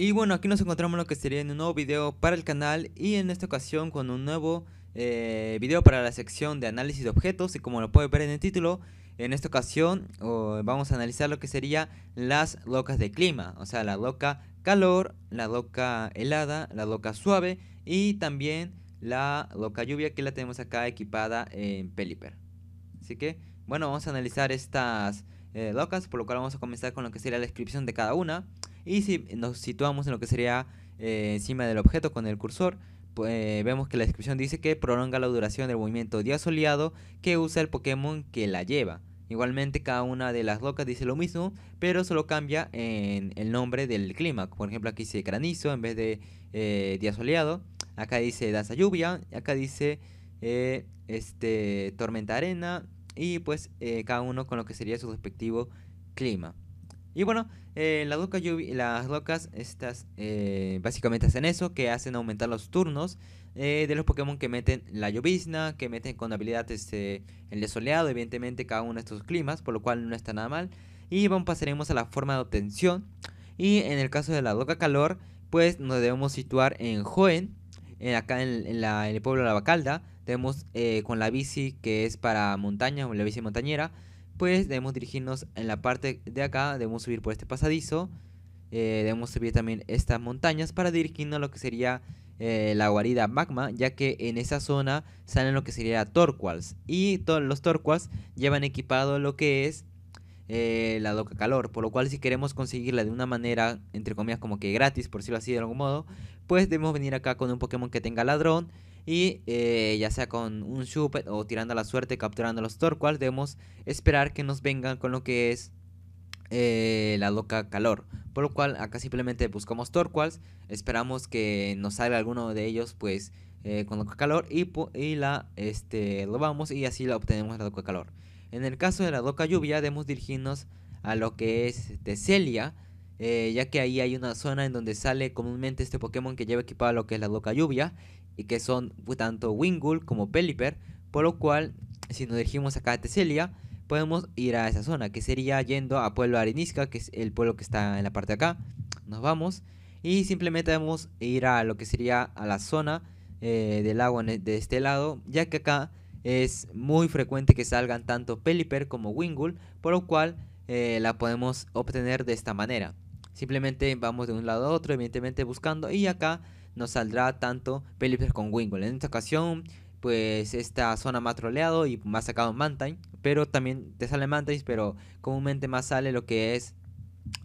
Y bueno, aquí nos encontramos lo que sería en un nuevo video para el canal y en esta ocasión con un nuevo eh, video para la sección de análisis de objetos y como lo puede ver en el título, en esta ocasión oh, vamos a analizar lo que sería las locas de clima, o sea, la loca calor, la loca helada, la loca suave y también la loca lluvia que la tenemos acá equipada en Peliper. Así que, bueno, vamos a analizar estas eh, locas, por lo cual vamos a comenzar con lo que sería la descripción de cada una. Y si nos situamos en lo que sería eh, encima del objeto con el cursor, eh, vemos que la descripción dice que prolonga la duración del movimiento día soleado que usa el Pokémon que la lleva. Igualmente cada una de las locas dice lo mismo, pero solo cambia en el nombre del clima. Por ejemplo, aquí dice granizo en vez de eh, soleado. Acá dice danza lluvia. Acá dice eh, este, tormenta arena. Y pues cada uno con lo que sería su respectivo clima. Y bueno, eh, las locas, estas eh, básicamente hacen eso, que hacen aumentar los turnos eh, de los Pokémon que meten la llovizna, que meten con habilidades este, el desoleado, evidentemente cada uno de estos climas, por lo cual no está nada mal. Y vamos, pasaremos a la forma de obtención. Y en el caso de la loca calor, pues nos debemos situar en Joen, acá en, la, el pueblo de La Bacalda. Tenemos con la bici que es para montaña, la bici montañera pues debemos dirigirnos en la parte de acá, debemos subir por este pasadizo. Eh, debemos subir también estas montañas para dirigirnos a lo que sería eh, la guarida magma, ya que en esa zona salen lo que sería Torquals. Y todos los Torquals llevan equipado lo que es eh, la doca calor, por lo cual si queremos conseguirla de una manera, entre comillas, como que gratis, por si lo así de algún modo, pues debemos venir acá con un Pokémon que tenga ladrón y eh, ya sea con un super o tirando a la suerte, capturando a los Torquals debemos esperar que nos vengan con lo que es eh, la loca calor. Por lo cual acá simplemente buscamos Torquals, esperamos que nos salga alguno de ellos pues eh, con loca calor y, la este, lo vamos y así la obtenemos la loca calor. En el caso de la loca lluvia debemos dirigirnos a lo que es de este, Celia, ya que ahí hay una zona en donde sale comúnmente este Pokémon que lleva equipado lo que es la loca lluvia que son pues, tanto Wingull como Pelipper, por lo cual si nos dirigimos acá a Tecelia podemos ir a esa zona, que sería yendo a Pueblo Arenisca, que es el pueblo que está en la parte de acá. Nos vamos y simplemente debemos ir a lo que sería a la zona eh, del agua e, de este lado, ya que acá es muy frecuente que salgan tanto Pelipper como Wingull, por lo cual eh, la podemos obtener de esta manera. Simplemente vamos de un lado a otro, evidentemente buscando, y acá no saldrá tanto Pelipper con Wingull. En esta ocasión, pues esta zona más troleado y más sacado Mantine, pero también te sale Mantine pero comúnmente más sale lo que es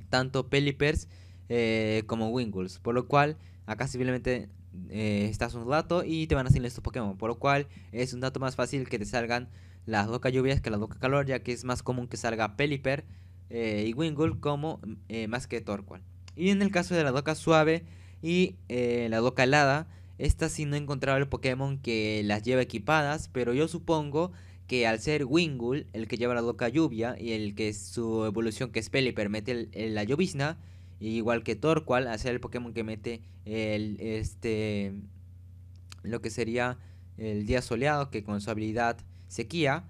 tanto Pelipers eh, como Wingulls, por lo cual acá simplemente eh, estás un rato y te van a salir estos Pokémon, por lo cual es un dato más fácil que te salgan las Doca lluvias que las Doca calor, ya que es más común que salga Pelipper eh, y Wingull como más que Torqual. Y en el caso de la doca suave, y eh, la Doca Helada... esta sí no he el Pokémon que las lleva equipadas, pero yo supongo que al ser Wingull, el que lleva la Doca Lluvia y el que su evolución que es Pele... Permite la llovizna, igual que Torqual, al ser el Pokémon que mete el, este, lo que sería el día soleado, que con su habilidad sequía,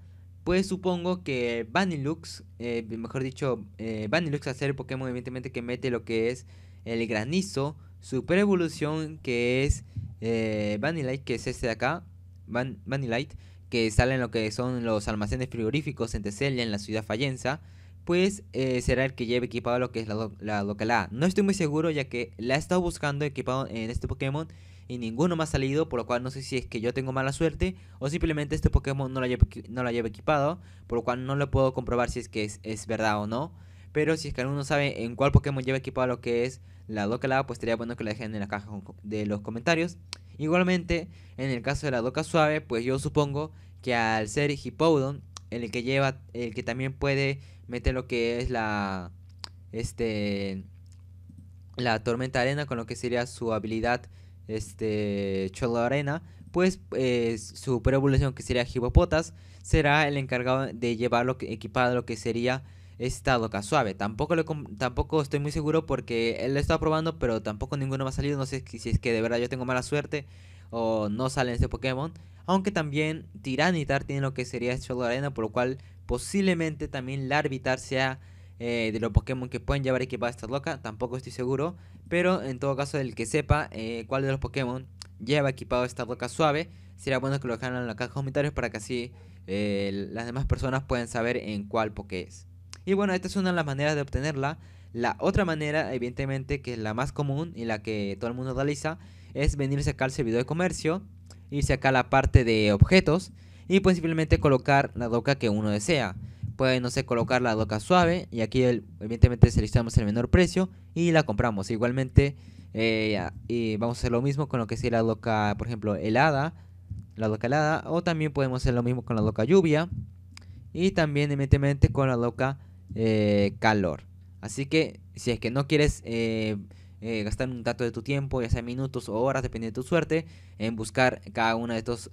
pues supongo que Vanilux, eh, mejor dicho, eh, Vanilux al ser el Pokémon evidentemente que mete lo que es el granizo, Super Evolución, que es eh, Vanillite, que es este de acá, Van, Vanillite, que sale en lo que son los almacenes frigoríficos en Teselia, en la ciudad fallenza, pues eh, será el que lleve equipado lo que es la, la No estoy muy seguro, ya que la he estado buscando equipado en este Pokémon y ninguno me ha salido, por lo cual no sé si es que yo tengo mala suerte o simplemente este Pokémon no la lleva, no equipado, por lo cual no lo puedo comprobar si es que es, verdad o no. Pero si es que alguno sabe en cuál Pokémon lleva equipado lo que es la doca lava pues sería bueno que la dejen en la caja de los comentarios. Igualmente, en el caso de la doca suave, pues yo supongo que al ser Hippodon, el que lleva, el que también puede meter lo que es la, este, la tormenta arena con lo que sería su habilidad, este, cholo arena, pues eh, su pre que sería Hipopotas será el encargado de llevarlo, equipado lo que sería esta loca suave. Tampoco, tampoco estoy muy seguro porque él lo estaba probando, pero tampoco ninguno me ha salido. No sé si es que de verdad yo tengo mala suerte o no sale este Pokémon. Aunque también Tiranitar tiene lo que sería Shadow Arena, por lo cual posiblemente también Larvitar sea eh, de los Pokémon que pueden llevar equipada esta loca. Tampoco estoy seguro, pero en todo caso, el que sepa eh, cuál de los Pokémon lleva equipado esta loca suave, sería bueno que lo dejaran en la caja de comentarios para que así eh, las demás personas puedan saber en cuál Poké es. Y bueno, esta es una de las maneras de obtenerla. La otra manera, evidentemente, que es la más común y la que todo el mundo realiza, es venirse acá al servidor de comercio, irse acá a la parte de objetos y pues simplemente colocar la doca que uno desea. Puede, no sé, colocar la doca suave y aquí evidentemente seleccionamos el menor precio y la compramos. Igualmente, eh, y vamos a hacer lo mismo con lo que sea la doca, por ejemplo, helada, la doca helada, o también podemos hacer lo mismo con la doca lluvia y también evidentemente con la doca eh, calor. Así que si es que no quieres eh, eh, gastar un dato de tu tiempo, ya sea minutos o horas, depende de tu suerte, en buscar cada una de estas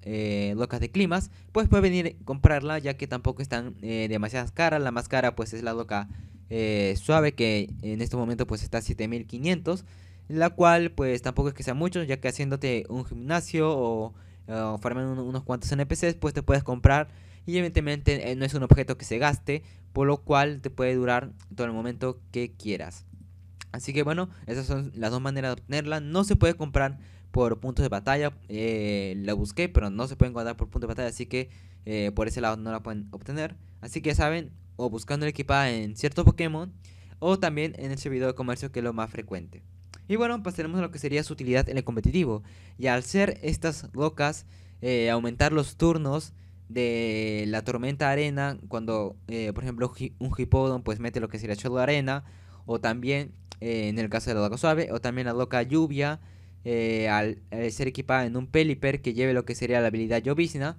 locas de climas, pues puedes venir a comprarla ya que tampoco están demasiadas caras. La más cara pues es la loca suave que en este momento pues está a 7500, la cual pues tampoco es que sea mucho ya que haciéndote un gimnasio o, formen unos cuantos NPCs pues te puedes comprar y evidentemente eh, no es un objeto que se gaste, por lo cual te puede durar todo el momento que quieras. Así que bueno, esas son las dos maneras de obtenerla. No se puede comprar por puntos de batalla. Eh, la busqué, pero no se puede encontrar por puntos de batalla. Así que eh, por ese lado no la pueden obtener. Así que ya saben, o buscando la equipada en cierto Pokémon. O también en el servidor de comercio que es lo más frecuente. Y bueno, pasaremos a lo que sería su utilidad en el competitivo. Y al ser estas locas, aumentar los turnos de la tormenta arena, cuando, eh, por ejemplo, un hipodon pues mete lo que sería chorro de arena, o también, eh, en el caso de la loca suave, o también la loca lluvia, eh, al, ser equipada en un Peliper que lleve lo que sería la habilidad Llovizna,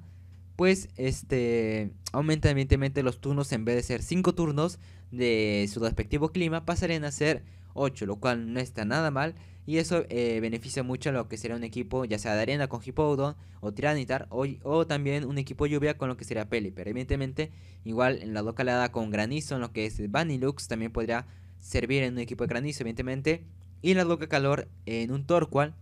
pues este aumenta evidentemente los turnos en vez de ser 5 turnos de su respectivo clima, pasarían a ser 8, lo cual no está nada mal. Y eso eh, beneficia mucho a lo que será un equipo, ya sea de arena con Hippodon o Tiranitar, o, o, también un equipo lluvia con lo que sería Peli. Pero evidentemente, igual en la localidad con granizo, en lo que es Banilux también podría servir en un equipo de granizo, evidentemente. Y la loca calor en un Torqual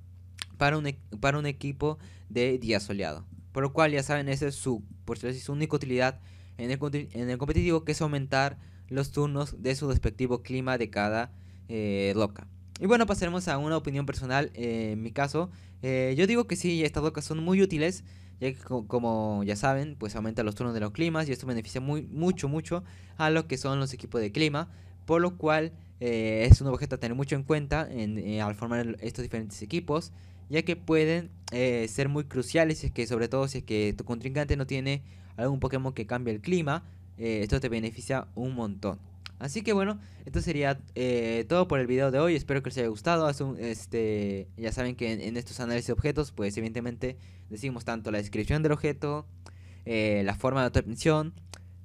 para un, e, para un equipo de día soleado. Por lo cual, ya saben, esa es su, por única utilidad en el, en el competitivo, que es aumentar los turnos de su respectivo clima de cada eh, loca. Y bueno, pasaremos a una opinión personal. Eh, en mi caso, eh, yo digo que sí, estas docas son muy útiles, ya que como ya saben, pues aumenta los turnos de los climas y esto beneficia muy, mucho, mucho a lo que son los equipos de clima, por lo cual eh, es un objeto a tener mucho en cuenta al formar estos diferentes equipos, ya que pueden ser muy cruciales, es que sobre todo si es que tu contrincante no tiene algún Pokémon que cambie el clima, esto te beneficia un montón. Así que bueno, esto sería eh, todo por el video de hoy. Espero que les haya gustado. este, ya saben que en, estos análisis de objetos, pues evidentemente decimos tanto la descripción del objeto, eh, la forma de obtención,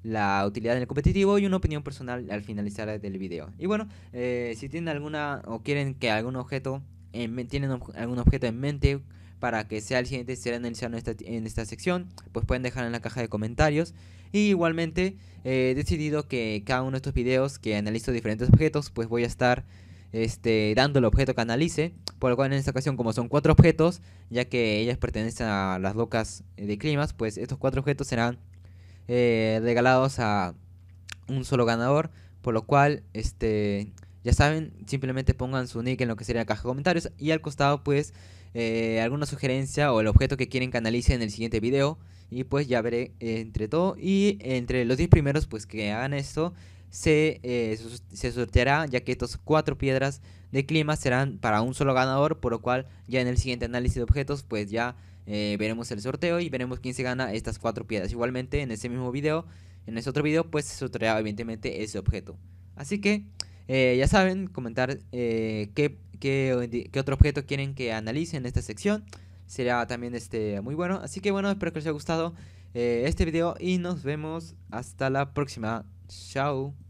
la utilidad en el competitivo y una opinión personal al finalizar el video. Y bueno, eh, si tienen alguna o quieren que algún objeto, tienen algún objeto en mente para que sea el siguiente que se en esta, en esta sección, pues pueden dejar en la caja de comentarios. Y igualmente eh, he decidido que cada uno de estos videos que analizo diferentes objetos, pues voy a estar este, dando el objeto que analice. Por lo cual en esta ocasión, como son cuatro objetos, ya que ellas pertenecen a las locas de climas, pues estos cuatro objetos serán eh, regalados a un solo ganador. Por lo cual, este, ya saben, simplemente pongan su nick en lo que sería la caja de comentarios. Y al costado, pues, eh, alguna sugerencia o el objeto que quieren que analice en el siguiente video. Y pues ya veré eh, entre todo. Y entre los 10 primeros pues que hagan esto se, eh, se sorteará ya que estas cuatro piedras de clima serán para un solo ganador. Por lo cual ya en el siguiente análisis de objetos pues ya veremos el sorteo y veremos quién se gana estas cuatro piedras. Igualmente en ese mismo video, en ese otro video pues se sorteará evidentemente ese objeto. Así que... ya saben, comentar qué qué, otro objeto quieren que analice en esta sección. Será también este, muy bueno. Así que bueno, espero que les haya gustado eh, este video y nos vemos hasta la próxima. Chao.